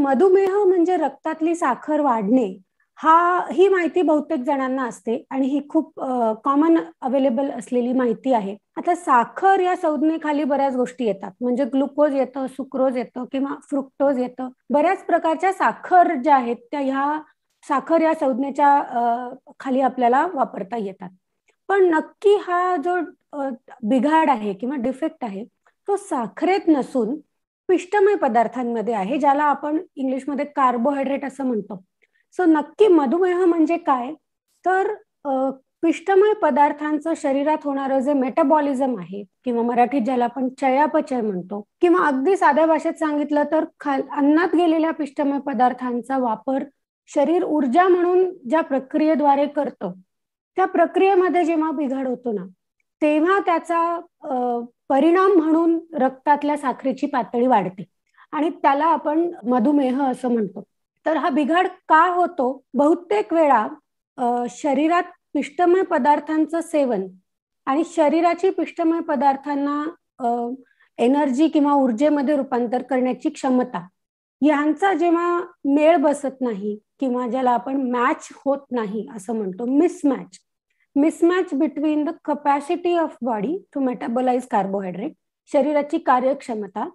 मधुमेह म्हणजे रक्तातली साखर वाढणे हा ही माहिती बहुतेक जणांना असते आणि ही खूप कॉमन अवेलेबल असलेली माहिती आहे आता साखर या संज्ञेखाली बऱ्याच गोष्टी येतात म्हणजे ग्लुकोज येतं सुक्रोज येतं किंवा फ्रुक्टोज येतं बऱ्याच प्रकारच्या साखर ज्या आहेत त्या ह्या साखर या संज्ञेच्या खाली आपल्याला वापरता येतात पण नक्की हा जो बिघाड आहे किंवा डिफेक्ट आहे तो साखरेत नसून पिष्टमय पदार्थांमध्ये आहे ज्याला आपण इंग्लिशमध्ये कार्बोहायड्रेट असं म्हणतो सो नक्की मधुमेह म्हणजे काय तर पिष्टमय पदार्थांचं शरीरात होणारं जे मेटाबॉलिझम आहे किंवा मराठीत ज्याला आपण चयापचय म्हणतो किंवा अगदी साध्या भाषेत सांगितलं तर खाल अन्नात गेलेल्या पिष्टमय पदार्थांचा वापर शरीर ऊर्जा म्हणून ज्या प्रक्रियेद्वारे करतो त्या प्रक्रियेमध्ये जेव्हा बिघाड होतो ना तेव्हा त्याचा परिणाम म्हणून रक्तातल्या साखरेची पातळी वाढते आणि त्याला आपण मधुमेह असं म्हणतो तर हा बिघाड का होतो बहुतेक वेळा शरीरात पिष्टमय पदार्थांचं सेवन आणि शरीराची पिष्टमय पदार्थांना एनर्जी किंवा ऊर्जेमध्ये रूपांतर करण्याची क्षमता यांचा जेव्हा मेळ बसत नाही किंवा ज्याला आपण मॅच होत नाही असं म्हणतो mismatch mismatch between the capacity of body to metabolize carbohydrate शरीराची कार्यक्षमता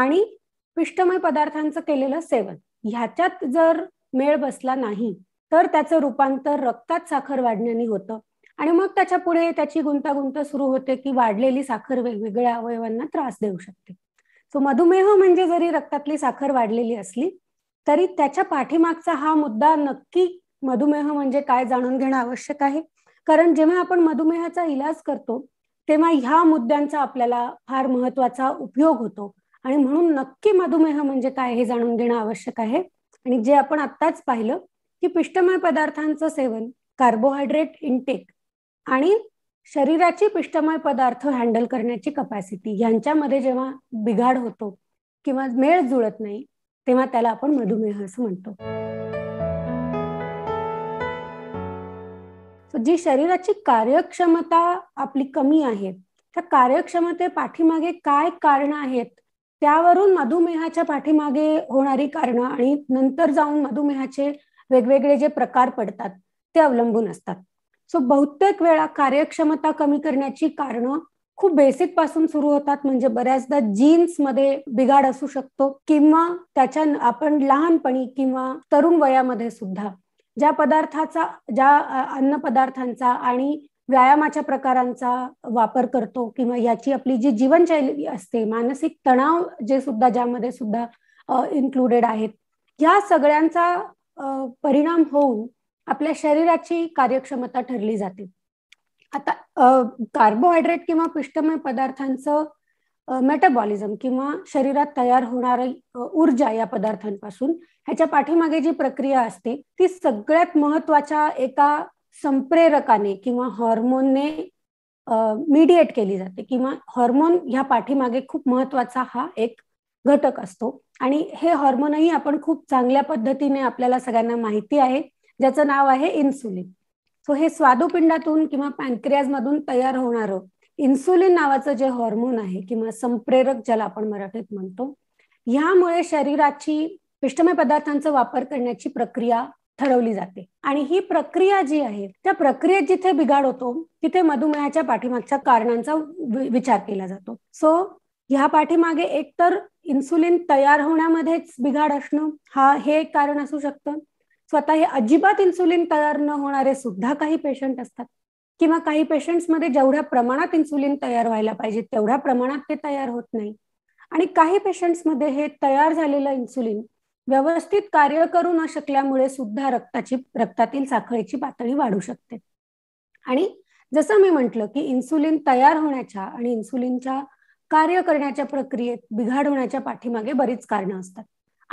आणि पिष्टमय पदार्थांचं केलेलं सेवन ह्याच्यात जर मेळ बसला नाही तर त्याचं रूपांतर रक्तात साखर वाढण्याने होतं आणि मग त्याच्या पुढे त्याची गुंतागुंत सुरू होते की वाढलेली साखर वेगवेगळ्या अवयवांना त्रास देऊ शकते सो मधुमेह म्हणजे जरी रक्तातली साखर वाढलेली असली तरी त्याच्या पाठीमागचा हा मुद्दा नक्की मधुमेह म्हणजे काय जाणून घेणं आवश्यक आहे कारण जेव्हा आपण मधुमेहाचा इलाज करतो तेव्हा ह्या मुद्द्यांचा आपल्याला फार महत्वाचा उपयोग होतो आणि म्हणून नक्की मधुमेह म्हणजे काय हे जाणून घेणं आवश्यक आहे आणि जे आपण आत्ताच पाहिलं की पिष्टमय पदार्थांचं सेवन कार्बोहायड्रेट इनटेक आणि शरीराची पिष्टमय पदार्थ हँडल करण्याची कपॅसिटी यांच्यामध्ये जेव्हा बिघाड होतो किंवा मेळ जुळत नाही तेव्हा त्याला आपण मधुमेह असं म्हणतो जी शरीराची कार्यक्षमता आपली कमी आहे त्या कार्यक्षमते पाठीमागे काय कारण आहेत त्यावरून मधुमेहाच्या पाठीमागे होणारी कारण आणि नंतर जाऊन मधुमेहाचे वेगवेगळे जे प्रकार पडतात ते अवलंबून असतात सो बहुतेक वेळा कार्यक्षमता कमी करण्याची कारणं खूप बेसिक पासून सुरू होतात म्हणजे बऱ्याचदा जीन्स मध्ये बिघाड असू शकतो किंवा त्याच्या आपण लहानपणी किंवा तरुण वयामध्ये सुद्धा ज्या पदार्थाचा ज्या अन्न पदार्थांचा आणि व्यायामाच्या प्रकारांचा वापर करतो किंवा याची आपली जी जीवनशैली असते मानसिक तणाव जे सुद्धा ज्यामध्ये सुद्धा इन्क्लुडेड आहेत या सगळ्यांचा परिणाम होऊन आपल्या शरीराची कार्यक्षमता ठरली जाते आता कार्बोहायड्रेट किंवा पिष्टमय पदार्थांचं मेटाबॉलिझम किंवा शरीरात तयार होणारी ऊर्जा या पदार्थांपासून ह्याच्या पाठीमागे जी प्रक्रिया असते ती सगळ्यात महत्वाच्या एका संप्रेरकाने किंवा हॉर्मोनने मीडिएट केली जाते किंवा हॉर्मोन ह्या पाठीमागे खूप महत्वाचा हा एक घटक असतो आणि हे हॉर्मोनही आपण खूप चांगल्या पद्धतीने आपल्याला सगळ्यांना माहिती आहे ज्याचं नाव आहे इन्सुलिन सो हे स्वादुपिंडातून किंवा मधून तयार होणारं इन्सुलिन नावाचं जे हॉर्मोन आहे किंवा संप्रेरक ज्याला आपण मराठीत म्हणतो ह्यामुळे शरीराची पिष्टमय पदार्थांचा वापर करण्याची प्रक्रिया ठरवली जाते आणि ही प्रक्रिया जी आहे त्या प्रक्रियेत जिथे बिघाड होतो तिथे मधुमेहाच्या पाठीमागच्या कारणांचा विचार केला जातो सो ह्या पाठीमागे एक तर इन्सुलिन तयार होण्यामध्येच बिघाड असणं हा हे एक कारण असू शकतं स्वतः हे अजिबात इन्सुलिन तयार न होणारे सुद्धा काही पेशंट असतात किंवा काही पेशंट्समध्ये जेवढ्या प्रमाणात इन्सुलिन तयार व्हायला पाहिजे तेवढ्या प्रमाणात ते तयार होत नाही आणि काही पेशंट्समध्ये हे तयार झालेलं इन्सुलिन व्यवस्थित कार्य करू न शकल्यामुळे सुद्धा रक्ताची रक्तातील साखळीची पातळी वाढू शकते आणि जसं मी म्हटलं की इन्सुलिन तयार होण्याच्या आणि इन्सुलिनच्या कार्य करण्याच्या प्रक्रियेत बिघाड होण्याच्या पाठीमागे बरीच कारणं असतात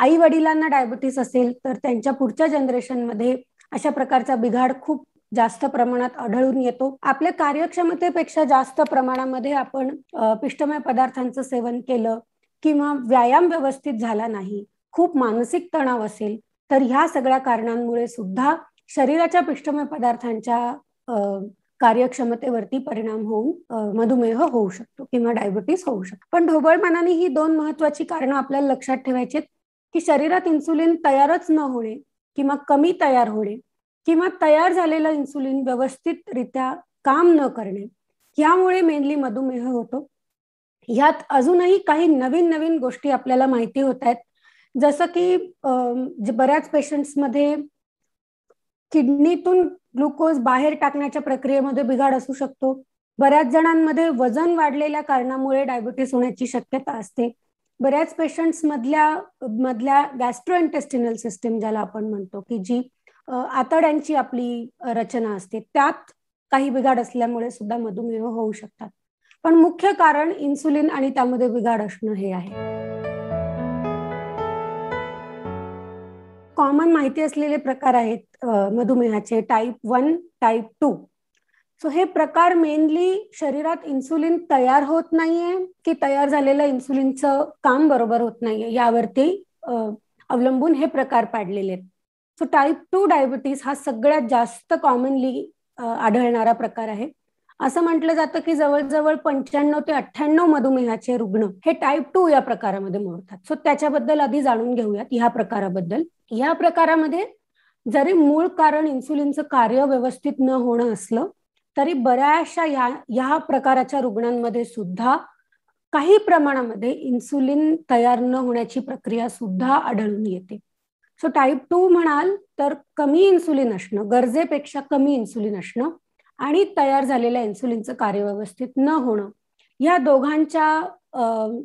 आई वडिलांना डायबिटीस असेल तर त्यांच्या पुढच्या जनरेशनमध्ये अशा प्रकारचा बिघाड खूप जास्त प्रमाणात आढळून येतो आपल्या कार्यक्षमतेपेक्षा जास्त प्रमाणामध्ये आपण पिष्टमय पदार्थांचं सेवन केलं किंवा व्यायाम व्यवस्थित झाला नाही खूप मानसिक तणाव असेल तर ह्या सगळ्या कारणांमुळे सुद्धा शरीराच्या पिष्टमय पदार्थांच्या कार्यक्षमतेवरती परिणाम होऊन मधुमेह होऊ शकतो किंवा डायबिटीस होऊ शकतो पण ढोबळमानाने ही दोन महत्वाची कारणं आपल्याला लक्षात ठेवायची की शरीरात इन्सुलिन तयारच न होणे किंवा कमी तयार होणे किंवा तयार झालेला इन्सुलिन व्यवस्थितरित्या काम न करणे यामुळे मेनली मधुमेह होतो यात अजूनही काही नवीन नवीन गोष्टी आपल्याला माहिती होत आहेत जसं की बऱ्याच पेशंट्समध्ये किडनीतून ग्लुकोज बाहेर टाकण्याच्या प्रक्रियेमध्ये बिघाड असू शकतो बऱ्याच जणांमध्ये वजन वाढलेल्या कारणामुळे डायबिटीस होण्याची शक्यता असते बऱ्याच पेशंट्स मधल्या मधल्या गॅस्ट्रो इंटेस्टिनल सिस्टीम ज्याला आपण म्हणतो की जी आतड्यांची आपली रचना असते त्यात काही बिघाड असल्यामुळे सुद्धा मधुमेह होऊ शकतात पण मुख्य कारण इन्सुलिन आणि त्यामध्ये बिघाड असणं हे आहे कॉमन माहिती असलेले प्रकार आहेत मधुमेहाचे type one type two so हे प्रकार मेनली शरीरात इन्सुलिन तयार होत नाहीये की तयार झालेलं इन्सुलिनचं काम बरोबर होत नाहीये यावरती अवलंबून हे प्रकार पाडलेले आहेत सो टाईप टू डायबिटीस हा सगळ्यात जास्त कॉमनली आढळणारा प्रकार आहे असं म्हटलं जातं की जवळजवळ पंच्याण्णव ते अठ्ठ्याण्णव मधुमेहाचे रुग्ण हे टाईप टू या प्रकारामध्ये मोडतात सो त्याच्याबद्दल आधी जाणून घेऊयात ह्या प्रकाराबद्दल या प्रकारामध्ये जरी मूळ कारण इन्सुलिनचं कार्य व्यवस्थित न होणं असलं तरी बऱ्याचशा या या प्रकाराच्या रुग्णांमध्ये सुद्धा काही प्रमाणामध्ये इन्सुलिन तयार न होण्याची प्रक्रिया सुद्धा आढळून येते सो टाईप टू म्हणाल तर कमी इन्सुलिन असणं गरजेपेक्षा कमी इन्सुलिन असणं आणि तयार झालेल्या इन्सुलिनचं कार्य व्यवस्थित न होणं या दोघांच्या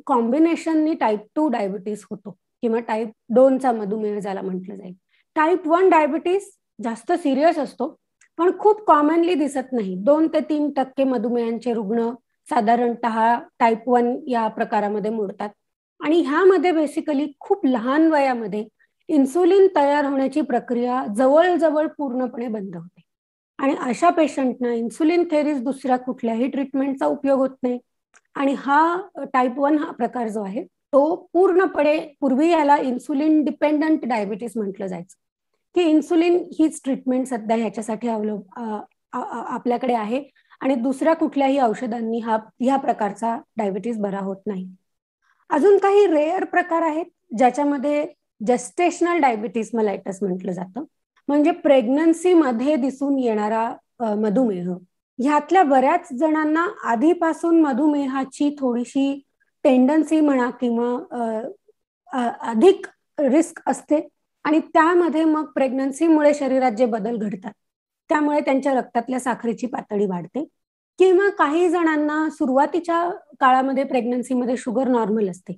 कॉम्बिनेशननी टाईप टू डायबिटीस होतो किंवा टाईप दोनचा मधुमेह ज्याला म्हटलं जाईल टाईप वन डायबिटीस जास्त सिरियस असतो पण खूप कॉमनली दिसत नाही दोन ते तीन टक्के मधुमेहांचे रुग्ण साधारणतः टाईप वन या प्रकारामध्ये मोडतात आणि ह्यामध्ये बेसिकली खूप लहान वयामध्ये इन्सुलिन तयार होण्याची प्रक्रिया जवळजवळ पूर्णपणे बंद होते आणि अशा पेशंटना इन्सुलिन थेरीज दुसऱ्या कुठल्याही ट्रीटमेंटचा उपयोग होत नाही आणि हा टाईप वन हा प्रकार जो आहे तो पूर्णपणे पूर्वी याला इन्सुलिन डिपेंडंट डायबिटीस म्हटलं जायचं की इन्सुलिन हीच ट्रीटमेंट सध्या ह्याच्यासाठी अवलंब आपल्याकडे आहे आणि दुसऱ्या कुठल्याही औषधांनी हा ह्या प्रकारचा डायबिटीस बरा होत नाही अजून काही रेअर प्रकार आहेत ज्याच्यामध्ये जस्टेशनल डायबिटीस मलायटस म्हटलं जातं म्हणजे प्रेग्नन्सीमध्ये दिसून येणारा मधुमेह ह्यातल्या बऱ्याच जणांना आधीपासून मधुमेहाची थोडीशी टेंडन्सी म्हणा किंवा अधिक रिस्क असते आणि त्यामध्ये मग प्रेग्नन्सीमुळे शरीरात जे बदल घडतात त्यामुळे त्यांच्या रक्तातल्या साखरेची पातळी वाढते किंवा काही जणांना सुरुवातीच्या काळामध्ये प्रेग्नन्सीमध्ये शुगर नॉर्मल असते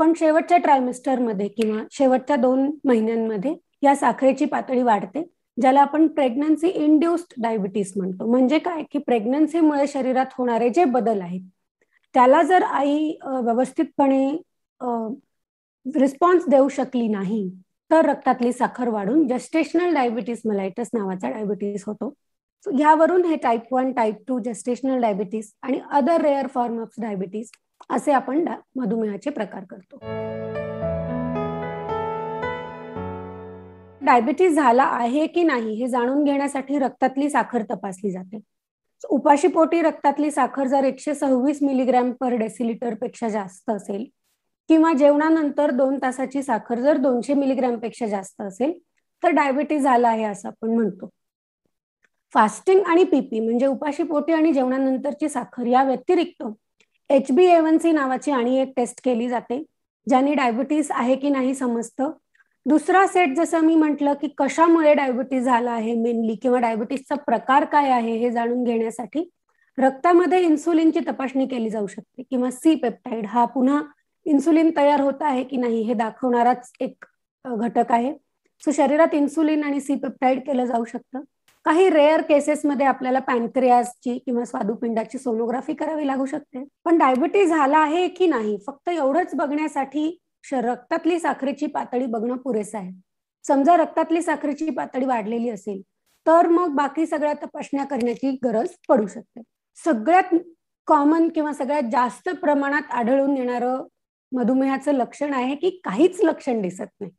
पण शेवटच्या ट्रायमिस्टरमध्ये किंवा शेवटच्या दोन महिन्यांमध्ये या साखरेची पातळी वाढते ज्याला आपण प्रेग्नन्सी इंड्युस्ड डायबिटीस म्हणतो म्हणजे काय की प्रेग्नन्सीमुळे शरीरात होणारे जे बदल आहेत त्याला जर आई व्यवस्थितपणे रिस्पॉन्स देऊ शकली नाही तर रक्तातली साखर वाढून जस्टेशनल डायबिटीस मलायटस नावाचा डायबिटीस होतो ह्यावरून हे type one type two gestational diabetes आणि other rare form of diabetes असे आपण मधुमेहाचे प्रकार करतो डायबिटीस झाला आहे की नाही हे जाणून घेण्यासाठी रक्तातली साखर तपासली जाते पोटी रक्तातली साखर जर एकशे सव्वीस मिलीग्रॅम पर डेसिलिटर पेक्षा जास्त असेल किंवा जेवणानंतर दोन तासाची साखर जर दोनशे मिलीग्रॅम पेक्षा जास्त असेल तर डायबिटीस झाला आहे असं आपण म्हणतो फास्टिंग आणि पीपी म्हणजे उपाशी पोटी आणि जेवणानंतरची साखर या व्यतिरिक्त एच बी एवन सी नावाची आणि एक टेस्ट केली जाते ज्याने डायबिटीस आहे की नाही समजतं दुसरा सेट जसं मी म्हटलं की कशामुळे डायबिटीस झाला आहे मेनली किंवा डायबिटीसचा प्रकार काय आहे हे जाणून घेण्यासाठी रक्तामध्ये इन्सुलिनची तपासणी केली जाऊ शकते किंवा सी पेप्टाइड हा पुन्हा इन्सुलिन तयार होत आहे की नाही हे दाखवणाराच एक घटक आहे सो शरीरात इन्सुलिन आणि सी पेप्टाइड केलं जाऊ शकतं काही रेअर केसेसमध्ये आपल्याला पॅनक्रियासची किंवा स्वादुपिंडाची सोनोग्राफी करावी लागू शकते पण डायबिटीज झाला आहे की नाही फक्त एवढंच बघण्यासाठी रक्तातली साखरेची पातळी बघणं पुरेसं आहे समजा रक्तातली साखरेची पातळी वाढलेली असेल तर मग बाकी सगळ्या तपासण्या करण्याची गरज पडू शकते सगळ्यात कॉमन किंवा सगळ्यात जास्त प्रमाणात आढळून येणारं मधुमेहाचं लक्षण आहे की काहीच लक्षण दिसत नाही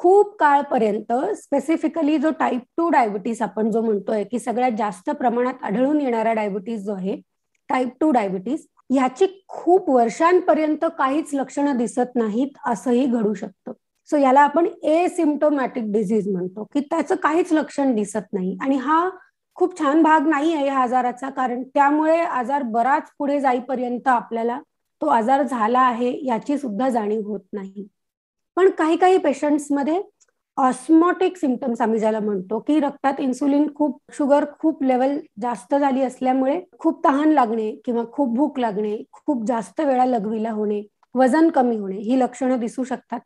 खूप काळपर्यंत स्पेसिफिकली जो टाईप टू डायबिटीस आपण जो म्हणतोय की सगळ्यात जास्त प्रमाणात आढळून येणारा डायबिटीस जो आहे टाईप टू डायबिटीस ह्याची खूप वर्षांपर्यंत काहीच लक्षणं दिसत नाहीत असंही घडू शकतं सो याला आपण ए सिमटोमॅटिक डिझीज म्हणतो की त्याचं काहीच लक्षण दिसत नाही आणि हा खूप छान भाग नाही आहे या आजाराचा कारण त्यामुळे आजार बराच पुढे जाईपर्यंत आपल्याला तो आजार झाला आहे याची सुद्धा जाणीव होत नाही पण काही काही पेशंट्समध्ये ऑस्मॉटिक सिमटम्स आम्ही ज्याला म्हणतो की रक्तात इन्सुलिन खूप शुगर खूप लेवल जास्त झाली असल्यामुळे खूप तहान लागणे किंवा खूप भूक लागणे खूप जास्त वेळा लघवीला होणे वजन कमी होणे ही लक्षणं दिसू शकतात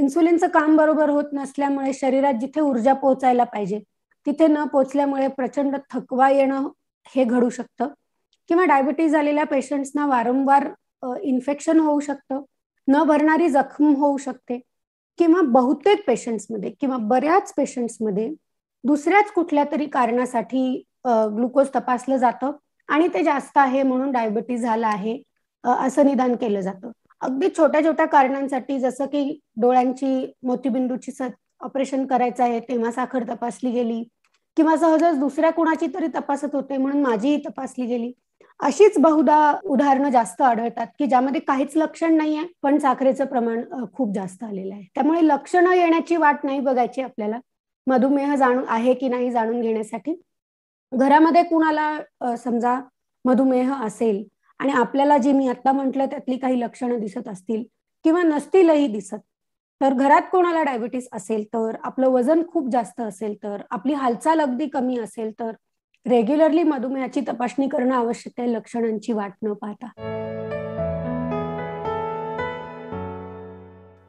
इन्सुलिनचं काम बरोबर होत नसल्यामुळे शरीरात जिथे ऊर्जा पोहोचायला पाहिजे तिथे न पोचल्यामुळे प्रचंड थकवा येणं हे घडू शकतं किंवा डायबिटीज झालेल्या पेशंट्सना वारंवार इन्फेक्शन होऊ शकतं न भरणारी जखम होऊ शकते किंवा बहुतेक पेशंट्समध्ये किंवा बऱ्याच पेशंट्समध्ये दुसऱ्याच कुठल्या तरी कारणासाठी ग्लुकोज तपासलं जातं आणि ते जास्त आहे म्हणून डायबिटीज झालं आहे असं निदान केलं जातं अगदी छोट्या छोट्या कारणांसाठी जसं की डोळ्यांची मोतीबिंदूची ऑपरेशन करायचं आहे तेव्हा साखर तपासली गेली किंवा सहजच दुसऱ्या कुणाची तरी तपासत होते म्हणून माझीही तपासली गेली अशीच बहुधा उदाहरणं जास्त आढळतात की ज्यामध्ये काहीच लक्षण नाहीये पण साखरेचं प्रमाण खूप जास्त आलेलं आहे त्यामुळे लक्षणं येण्याची वाट नाही बघायची आपल्याला मधुमेह जाणून आहे की नाही जाणून घेण्यासाठी घरामध्ये कुणाला समजा मधुमेह असेल आणि आपल्याला जे मी आता म्हटलं त्यातली काही लक्षणं दिसत असतील किंवा नसतीलही दिसत तर घरात कोणाला डायबिटीस असेल तर आपलं वजन खूप जास्त असेल तर आपली हालचाल अगदी कमी असेल तर रेग्युलरली मधुमेहाची तपासणी करणं आवश्यक आहे लक्षणांची वाट न पाहता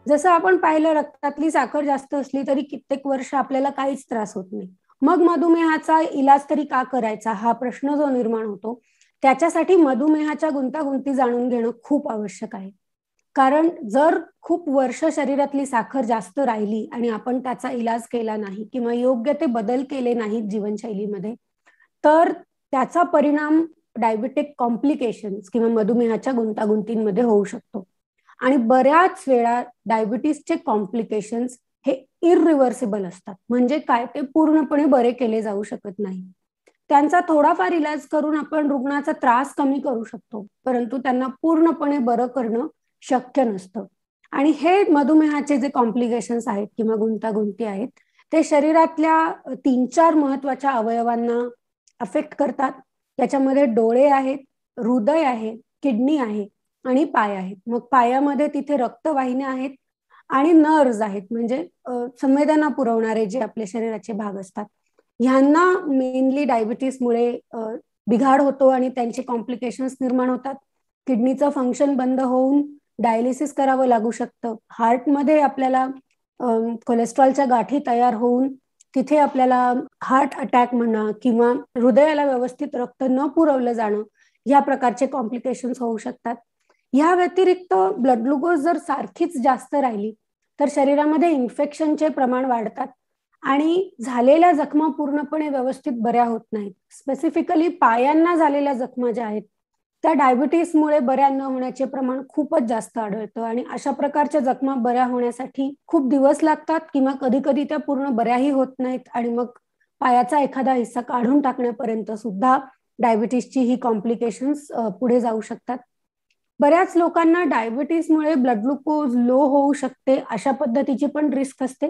जसं आपण पाहिलं रक्तातली साखर जास्त असली तरी कित्येक वर्ष आपल्याला काहीच त्रास होत नाही मग मधुमेहाचा इलाज तरी का करायचा हा प्रश्न जो निर्माण होतो त्याच्यासाठी मधुमेहाच्या गुंतागुंती जाणून घेणं खूप आवश्यक आहे कारण जर खूप वर्ष शरीरातली साखर जास्त राहिली आणि आपण त्याचा इलाज केला नाही किंवा योग्य ते बदल केले नाहीत जीवनशैलीमध्ये तर त्याचा परिणाम डायबिटिक कॉम्प्लिकेशन किंवा मधुमेहाच्या गुंतागुंतींमध्ये होऊ शकतो आणि बऱ्याच वेळा डायबिटीसचे कॉम्प्लिकेशन हे इरिव्हर्सिबल असतात म्हणजे काय ते पूर्णपणे बरे केले जाऊ शकत नाही त्यांचा थोडाफार इलाज करून आपण रुग्णाचा त्रास कमी करू शकतो परंतु त्यांना पूर्णपणे बरं करणं शक्य नसतं आणि हे मधुमेहाचे जे कॉम्प्लिकेशन्स आहेत किंवा गुंतागुंती आहेत ते शरीरातल्या तीन चार महत्वाच्या अवयवांना अफेक्ट करतात त्याच्यामध्ये डोळे आहेत हृदय आहे किडनी आहे आणि पाय आहेत मग पायामध्ये तिथे रक्तवाहिन्या आहेत आणि नर्व्ज आहेत म्हणजे संवेदना पुरवणारे जे आपल्या शरीराचे भाग असतात ह्यांना मेनली डायबिटीसमुळे बिघाड होतो आणि त्यांचे कॉम्प्लिकेशन्स निर्माण होतात किडनीचं फंक्शन बंद होऊन डायलिसिस करावं लागू शकतं हार्टमध्ये आपल्याला कोलेस्ट्रॉलच्या गाठी तयार होऊन तिथे आपल्याला हार्ट अटॅक म्हणा किंवा हृदयाला व्यवस्थित रक्त न पुरवलं जाणं या प्रकारचे कॉम्प्लिकेशन्स होऊ शकतात या व्यतिरिक्त ब्लड ग्लुकोज जर सारखीच जास्त राहिली तर शरीरामध्ये इन्फेक्शनचे प्रमाण वाढतात आणि झालेल्या जखमा पूर्णपणे व्यवस्थित बऱ्या होत नाहीत स्पेसिफिकली पायांना झालेल्या जखमा ज्या आहेत त्या डायबिटीसमुळे बऱ्या न होण्याचे प्रमाण खूपच जास्त आढळतं आणि अशा प्रकारच्या जखमा बऱ्या होण्यासाठी खूप दिवस लागतात किंवा कधी कधी त्या पूर्ण बऱ्याही होत नाहीत आणि मग पायाचा एखादा हिस्सा काढून टाकण्यापर्यंत सुद्धा डायबिटीसची ही कॉम्प्लिकेशन्स पुढे जाऊ शकतात बऱ्याच लोकांना डायबिटीसमुळे ब्लड ग्लुकोज लो होऊ शकते अशा पद्धतीची पण रिस्क असते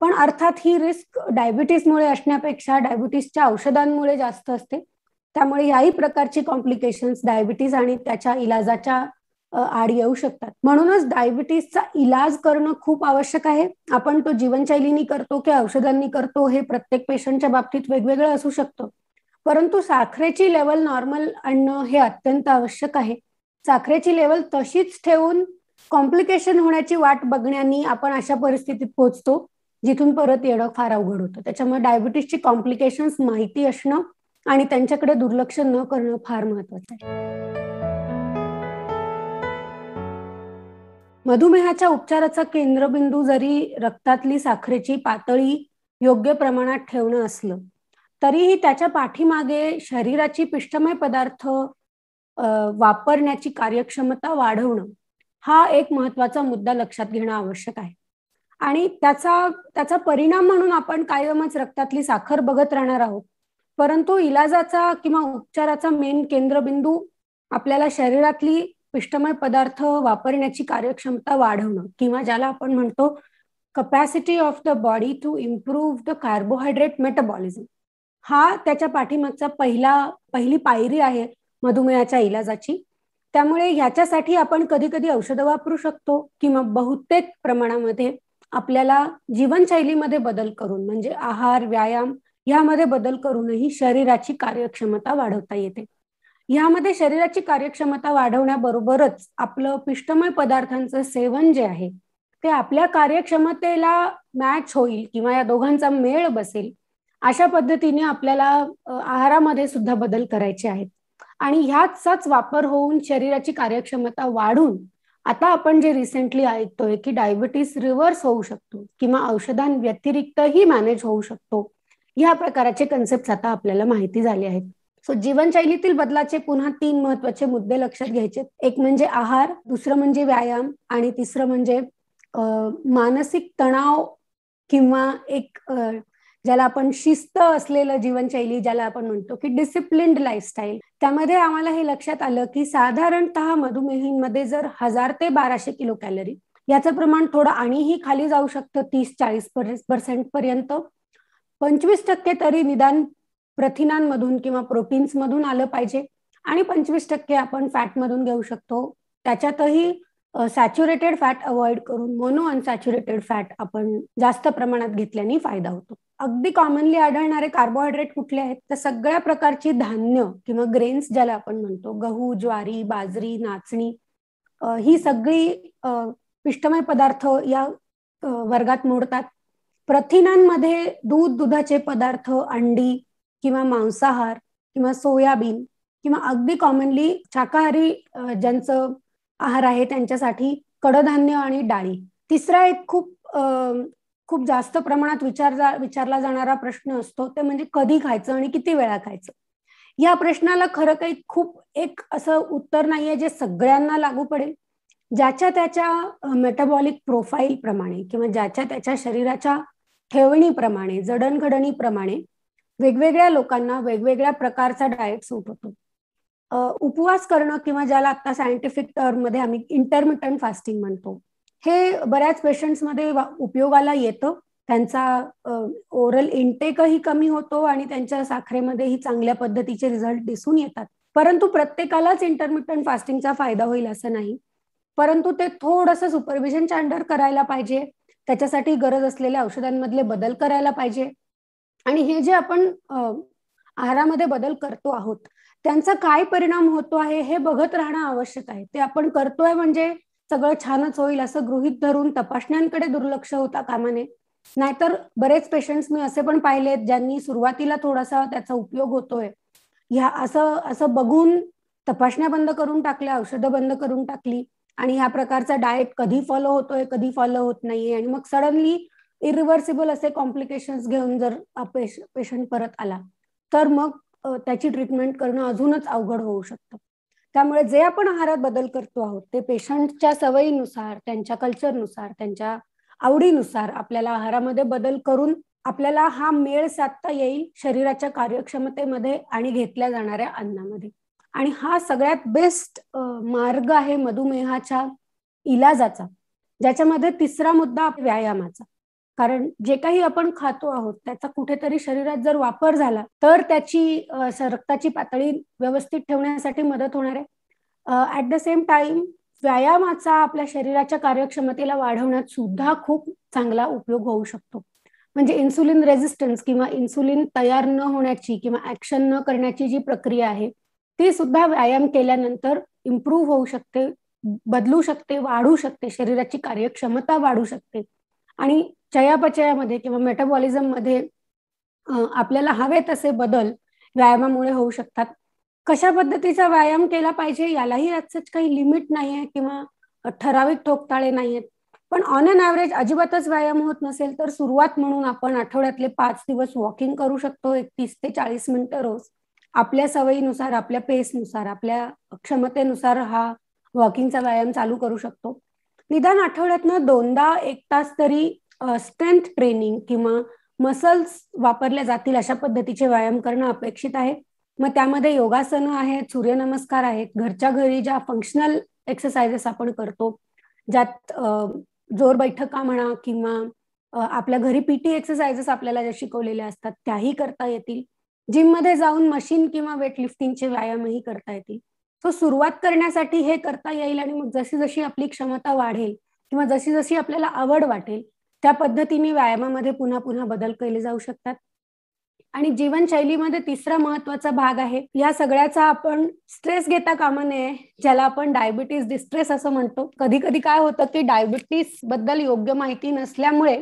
पण अर्थात ही रिस्क डायबिटीसमुळे असण्यापेक्षा डायबिटीसच्या औषधांमुळे जास्त असते त्यामुळे याही प्रकारची कॉम्प्लिकेशन डायबिटीज आणि त्याच्या इलाजाच्या आड येऊ शकतात म्हणूनच डायबिटीजचा इलाज करणं खूप आवश्यक आहे आपण तो जीवनशैलीनी करतो किंवा औषधांनी करतो हे प्रत्येक पेशंटच्या बाबतीत वेगवेगळं असू शकतं परंतु साखरेची लेवल नॉर्मल आणणं हे अत्यंत आवश्यक आहे साखरेची लेवल तशीच ठेवून कॉम्प्लिकेशन होण्याची वाट बघण्यानी आपण अशा परिस्थितीत पोहोचतो जिथून परत येणं फार अवघड होतं त्याच्यामुळे डायबिटीजची कॉम्प्लिकेशन्स माहिती असणं आणि त्यांच्याकडे दुर्लक्ष न करणं फार महत्वाचं आहे मधुमेहाच्या उपचाराचा केंद्रबिंदू जरी रक्तातली साखरेची पातळी योग्य प्रमाणात ठेवणं असलं तरीही त्याच्या पाठीमागे शरीराची पिष्टमय पदार्थ वापरण्याची कार्यक्षमता वाढवणं हा एक महत्वाचा मुद्दा लक्षात घेणं आवश्यक आहे आणि त्याचा त्याचा परिणाम म्हणून आपण कायमच रक्तातली साखर बघत राहणार आहोत परंतु इलाजाचा किंवा उपचाराचा मेन केंद्रबिंदू आपल्याला शरीरातली पिष्टमय पदार्थ वापरण्याची कार्यक्षमता वाढवणं किंवा ज्याला आपण म्हणतो capacity of the body to improve the carbohydrate metabolism हा त्याच्या पाठीमागचा पहिला पहिली पायरी आहे मधुमेहाच्या इलाजाची त्यामुळे ह्याच्यासाठी आपण कधी कधी औषधं वापरू शकतो किंवा बहुतेक प्रमाणामध्ये आपल्याला जीवनशैलीमध्ये बदल करून म्हणजे आहार व्यायाम यामध्ये बदल करूनही शरीराची कार्यक्षमता वाढवता येते यामध्ये शरीराची कार्यक्षमता वाढवण्याबरोबरच आपलं पिष्टमय पदार्थांचं सेवन जे आहे ते आपल्या कार्यक्षमतेला मॅच होईल किंवा या दोघांचा मेळ बसेल अशा पद्धतीने आपल्याला आहारामध्ये सुद्धा बदल करायचे आहेत आणि ह्याचाच वापर होऊन शरीराची कार्यक्षमता वाढून आता आपण जे रिसेंटली ऐकतोय की डायबिटीस रिव्हर्स होऊ शकतो किंवा औषधांव्यतिरिक्तही मॅनेज होऊ शकतो या प्रकाराचे कन्सेप्ट आता आपल्याला माहिती झाले आहेत सो जीवनशैलीतील बदलाचे पुन्हा तीन महत्वाचे मुद्दे लक्षात घ्यायचे एक म्हणजे आहार दुसरं म्हणजे व्यायाम आणि तिसरं म्हणजे मानसिक तणाव किंवा एक ज्याला आपण शिस्त असलेलं जीवनशैली ज्याला आपण म्हणतो की डिसिप्लिन्ड लाईफस्टाईल त्यामध्ये आम्हाला हे लक्षात आलं की साधारणतः मधुमेहींमध्ये जर हजार ते बाराशे किलो कॅलरी याचं प्रमाण थोडं आणिही खाली जाऊ शकतं तीस चाळीस पर्सेंट पर्यंत पंचवीस टक्के तरी निदान प्रथिनांमधून किंवा प्रोटीन्समधून आलं पाहिजे आणि पंचवीस टक्के आपण फॅटमधून घेऊ शकतो त्याच्यातही सॅच्युरेटेड फॅट अवॉइड करून मोनो अनसॅच्युरेटेड फॅट आपण जास्त प्रमाणात घेतल्याने फायदा होतो अगदी कॉमनली आढळणारे कार्बोहायड्रेट कुठले आहेत तर सगळ्या प्रकारची धान्य किंवा ग्रेन्स ज्याला आपण म्हणतो गहू ज्वारी बाजरी नाचणी ही सगळी पिष्टमय पदार्थ या वर्गात मोडतात प्रथिनांमध्ये दूध दुधाचे पदार्थ अंडी किंवा मांसाहार किंवा सोयाबीन किंवा अगदी कॉमनली शाकाहारी ज्यांचं आहार आहे त्यांच्यासाठी कडधान्य आणि डाळी तिसरा एक खूप खूप जास्त प्रमाणात विचार विचारला जाणारा प्रश्न असतो ते म्हणजे कधी खायचं आणि किती वेळा खायचं या प्रश्नाला खरं काही खूप एक असं उत्तर नाहीये जे सगळ्यांना लागू पडेल ज्याच्या त्याच्या मेटाबॉलिक प्रोफाईल प्रमाणे किंवा ज्याच्या त्याच्या शरीराच्या ठेवणीप्रमाणे जडणघडणीप्रमाणे वेगवेगळ्या लोकांना वेगवेगळ्या प्रकारचा डाएट सूट होतो उपवास करणं किंवा ज्याला आता सायंटिफिक टर्म मध्ये आम्ही इंटरमिटंट फास्टिंग म्हणतो हे बऱ्याच पेशंट्समध्ये उपयोगाला येतं त्यांचा ओरल इंटेकही कमी होतो आणि त्यांच्या साखरेमध्येही चांगल्या पद्धतीचे रिझल्ट दिसून येतात परंतु प्रत्येकालाच इंटरमिटंट फास्टिंगचा फायदा होईल असं नाही परंतु ते थोडंसं सुपरविजनच्या अंडर करायला पाहिजे त्याच्यासाठी गरज असलेल्या औषधांमधले बदल करायला पाहिजे आणि हे जे आपण आहारामध्ये बदल करतो आहोत त्यांचा काय परिणाम होतो आहे हे बघत राहणं आवश्यक आहे ते आपण करतोय म्हणजे सगळं छानच होईल असं गृहित धरून तपासण्यांकडे दुर्लक्ष होता कामाने नाहीतर बरेच पेशंट्स मी असे पण पाहिलेत ज्यांनी सुरुवातीला थोडासा त्याचा उपयोग होतोय ह्या असं असं बघून तपासण्या बंद करून टाकल्या औषधं बंद करून टाकली आणि ह्या प्रकारचा डाएट कधी फॉलो होतोय कधी फॉलो होत नाहीये आणि मग सडनली इरिव्हर्सिबल असे कॉम्प्लिकेशन घेऊन जर पेशंट परत आला तर मग त्याची ट्रीटमेंट करणं अजूनच अवघड होऊ शकतं त्यामुळे जे आपण आहारात बदल करतो आहोत ते पेशंटच्या सवयीनुसार त्यांच्या कल्चरनुसार त्यांच्या आवडीनुसार आपल्याला आहारामध्ये बदल करून आपल्याला हा मेळ साधता येईल शरीराच्या कार्यक्षमतेमध्ये आणि घेतल्या जाणाऱ्या अन्नामध्ये आणि हा सगळ्यात बेस्ट मार्ग आहे मधुमेहाच्या इलाजाचा ज्याच्यामध्ये तिसरा मुद्दा व्यायामाचा कारण जे काही आपण खातो आहोत त्याचा कुठेतरी शरीरात जर वापर झाला तर त्याची रक्ताची पातळी व्यवस्थित ठेवण्यासाठी मदत होणार आहे ऍट द सेम टाइम व्यायामाचा आपल्या शरीराच्या कार्यक्षमतेला वाढवण्यात सुद्धा खूप चांगला उपयोग होऊ शकतो म्हणजे इन्सुलिन रेझिस्टन्स किंवा इन्सुलिन तयार न होण्याची किंवा ऍक्शन न करण्याची जी प्रक्रिया आहे ती सुद्धा व्यायाम केल्यानंतर इम्प्रूव्ह होऊ शकते बदलू शकते वाढू शकते शरीराची कार्यक्षमता वाढू शकते आणि चयापचयामध्ये किंवा मेटाबॉलिझम मध्ये आपल्याला हवे तसे बदल व्यायामामुळे होऊ शकतात कशा पद्धतीचा व्यायाम केला पाहिजे यालाही आजच काही लिमिट नाही आहे किंवा ठराविक ठोकताळे नाही आहेत पण ऑन अन ॲव्हरेज अजिबातच व्यायाम होत नसेल तर सुरुवात म्हणून आपण आठवड्यातले पाच दिवस वॉकिंग करू शकतो एक तीस ते चाळीस मिनिटं रोज आपल्या सवयीनुसार आपल्या पेसनुसार आपल्या क्षमतेनुसार हा वॉकिंगचा व्यायाम चालू करू शकतो निदान आठवड्यातनं दोनदा एक तास तरी स्ट्रेंथ ट्रेनिंग किंवा मसल्स वापरल्या जातील अशा पद्धतीचे व्यायाम करणं अपेक्षित आहे मग त्यामध्ये योगासनं आहेत सूर्यनमस्कार आहेत घरच्या घरी ज्या फंक्शनल एक्सरसाइजेस आपण करतो ज्यात जोर बैठका म्हणा किंवा आपल्या घरी पीटी एक्सरसाइजेस आपल्याला ज्या शिकवलेल्या असतात त्याही करता येतील जिम मध्ये जाऊन मशीन किंवा वेट लिफ्टिंगचे व्यायामही करता येतील सो सुरुवात करण्यासाठी हे करता येईल आणि मग जशी जशी आपली क्षमता वाढेल किंवा जशी जशी आपल्याला आवड वाटेल त्या पद्धतीने व्यायामामध्ये पुन्हा पुन्हा बदल केले जाऊ शकतात आणि जीवनशैलीमध्ये तिसरा महत्वाचा भाग आहे या सगळ्याचा आपण स्ट्रेस घेता कामा नये ज्याला आपण डायबिटीस डिस्ट्रेस असं म्हणतो कधी कधी काय होतं की डायबिटीस बद्दल योग्य माहिती नसल्यामुळे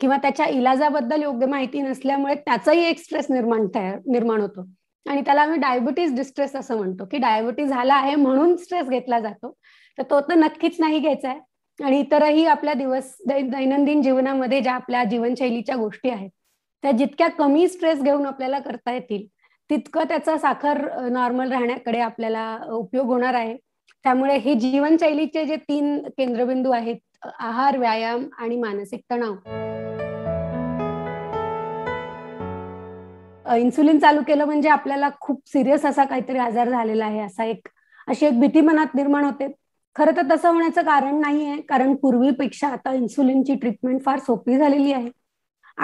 किंवा त्याच्या इलाजाबद्दल योग्य माहिती नसल्यामुळे त्याचाही एक स्ट्रेस निर्माण तयार निर्माण होतो आणि त्याला आम्ही डायबिटीज डिस्ट्रेस असं म्हणतो की डायबिटीज झाला आहे म्हणून स्ट्रेस घेतला जातो तर तो तर नक्कीच नाही घ्यायचा आहे आणि इतरही आपल्या दिवस दैनंदिन जीवनामध्ये ज्या आपल्या जीवनशैलीच्या गोष्टी आहेत त्या जितक्या कमी स्ट्रेस घेऊन आपल्याला करता येतील तितकं त्याचा साखर नॉर्मल राहण्याकडे आपल्याला उपयोग होणार आहे त्यामुळे हे जीवनशैलीचे जे तीन केंद्रबिंदू आहेत आहार व्यायाम आणि मानसिक तणाव इन्सुलिन चालू केलं म्हणजे आपल्याला खूप सिरियस असा काहीतरी आजार झालेला आहे असा एक अशी एक भीती मनात निर्माण होते खरं तर तसं होण्याचं कारण नाही आहे कारण पूर्वीपेक्षा आता इन्सुलिनची ट्रीटमेंट फार सोपी झालेली आहे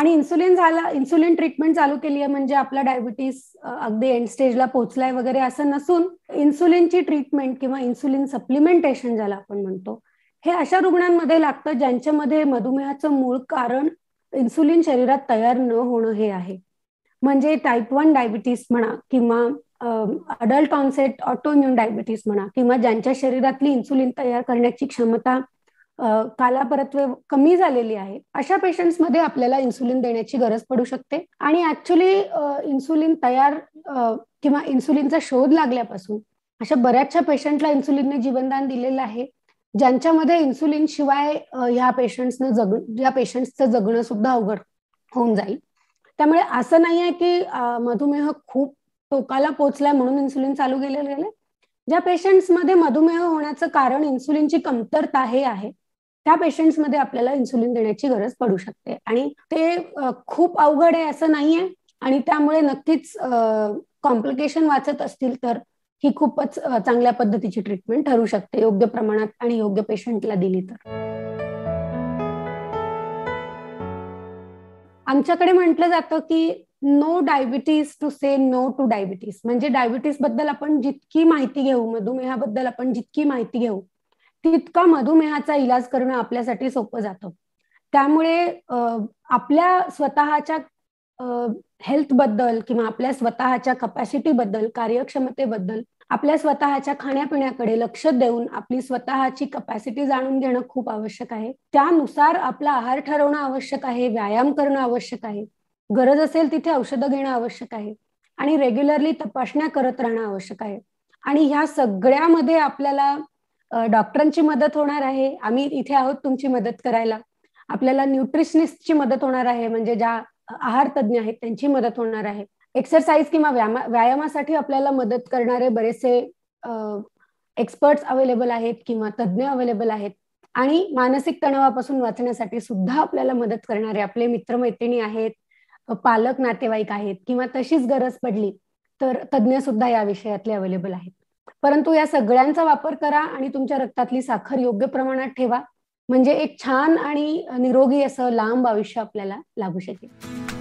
आणि इन्सुलिन झाला इन्सुलिन ट्रीटमेंट चालू केली आहे म्हणजे आपला डायबिटीस अगदी एंड स्टेजला पोहोचलाय वगैरे असं नसून इन्सुलिनची ट्रीटमेंट किंवा इन्सुलिन सप्लिमेंटेशन ज्याला आपण म्हणतो हे अशा रुग्णांमध्ये लागतं ज्यांच्यामध्ये मधुमेहाचं मूळ कारण इन्सुलिन शरीरात तयार न होणं हे आहे म्हणजे टाईप वन डायबिटीस म्हणा किंवा अडल्ट ऑनसेट ऑटोम्युन डायबिटीस म्हणा किंवा ज्यांच्या शरीरातली इन्सुलिन तयार करण्याची क्षमता कालापरत्वे कमी झालेली आहे अशा पेशंट्समध्ये आपल्याला इन्सुलिन देण्याची गरज पडू शकते आणि ऍक्च्युली इन्सुलिन तयार किंवा इन्सुलिनचा शोध लागल्यापासून अशा बऱ्याचशा पेशंटला इन्सुलिनने जीवनदान दिलेलं आहे ज्यांच्यामध्ये इन्सुलिन शिवाय ह्या पेशंट्सनं जग या पेशंट्सचं जगणं सुद्धा अवघड होऊन जाईल त्यामुळे असं नाही आहे की मधुमेह खूप टोकाला पोचलाय म्हणून इन्सुलिन चालू केले गेले ज्या पेशंट्समध्ये मधुमेह होण्याचं कारण इन्सुलिनची कमतरता हे आहे त्या पेशंट्समध्ये आपल्याला इन्सुलिन देण्याची गरज पडू शकते आणि ते खूप अवघड आहे असं नाहीये आणि त्यामुळे नक्कीच कॉम्प्लिकेशन वाचत असतील तर ही खूपच चांगल्या पद्धतीची ट्रीटमेंट ठरू शकते योग्य प्रमाणात आणि योग्य पेशंटला दिली तर आमच्याकडे म्हटलं जातं की no diabetes to say no to diabetes म्हणजे डायबिटीज बद्दल आपण जितकी माहिती घेऊ मधुमेहाबद्दल आपण जितकी माहिती घेऊ तितका मधुमेहाचा इलाज करणं आपल्यासाठी सोपं जातं त्यामुळे आपल्या स्वतःच्या हेल्थ बद्दल किंवा आपल्या स्वतःच्या कपॅसिटी बद्दल कार्यक्षमतेबद्दल आपल्या स्वतःच्या खाण्यापिण्याकडे लक्ष देऊन आपली स्वतःची कपॅसिटी जाणून घेणं खूप आवश्यक आहे त्यानुसार आपला आहार ठरवणं आवश्यक आहे व्यायाम करणं आवश्यक आहे गरज असेल तिथे औषधं घेणं आवश्यक आहे आणि रेग्युलरली तपासण्या करत राहणं आवश्यक आहे आणि ह्या सगळ्यामध्ये आपल्याला डॉक्टरांची मदत होणार आहे आम्ही इथे आहोत तुमची मदत करायला आपल्याला न्यूट्रिशनिस्टची मदत होणार आहे म्हणजे ज्या आहार तज्ज्ञ आहेत त्यांची मदत होणार आहे एक्सरसाइज किंवा व्यायामासाठी आपल्याला मदत करणारे बरेचसे एक्सपर्ट्स अवेलेबल आहेत किंवा तज्ज्ञ अवेलेबल आहेत आणि मानसिक तणावापासून वाचण्यासाठी सुद्धा आपल्याला मदत करणारे आपले मित्रमैत्रिणी आहेत पालक नातेवाईक आहेत किंवा तशीच गरज पडली तर तज्ज्ञ सुद्धा या विषयातले अवेलेबल आहेत परंतु या सगळ्यांचा वापर करा आणि तुमच्या रक्तातली साखर योग्य प्रमाणात ठेवा म्हणजे एक छान आणि निरोगी असं लांब आयुष्य आपल्याला लाभू शकेल